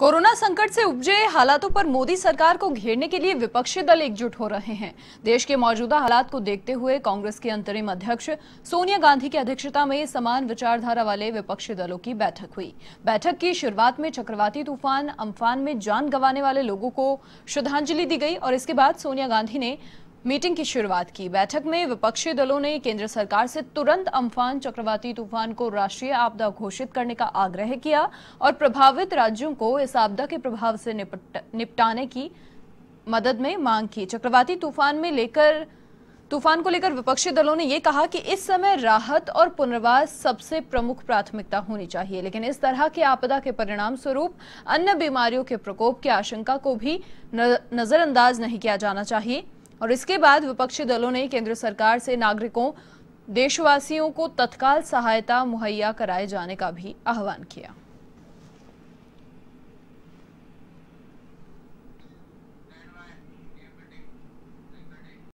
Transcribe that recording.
corona संकट से उपजे हालातों पर मोदी सरकार को घेरने के लिए विपक्षी दल एकजुट हो रहे हैं देश के मौजूदा हालात को देखते हुए कांग्रेस के अंतरिम अध्यक्ष सोनिया गांधी की अध्यक्षता में समान विचारधारा वाले विपक्षी दलों की बैठक हुई बैठक की शुरुआत में चक्रवाती तूफान अम्फान में जान गंवाने वाले लोगों को श्रद्धांजलि दी गई और इसके बाद सोनिया गांधी ने मीटिंग की शुरुआत की बैठक में विपक्षी दलों ने केंद्र सरकार से तुरंत अम्फान चक्रवाती तूफान को राष्ट्रीय आपदा घोषित करने का आग्रह किया और प्रभावित राज्यों को इस आपदा के प्रभाव से निपट, निपटाने की मदद में मांग की चक्रवाती तूफान में लेकर तूफान को लेकर विपक्षी दलों ने यह कहा कि इस समय राहत और पुनर्वास सबसे प्रमुख प्राथमिकता होनी चाहिए लेकिन इस तरह के आपदा के परिणाम स्वरूप अन्य बीमारियों के प्रकोप की आशंका को भी नजरअंदाज नहीं किया जाना चाहिए और इसके बाद विपक्षी दलों ने केंद्र सरकार से नागरिकों देशवासियों को तत्काल सहायता मुहैया कराए जाने का भी आह्वान किया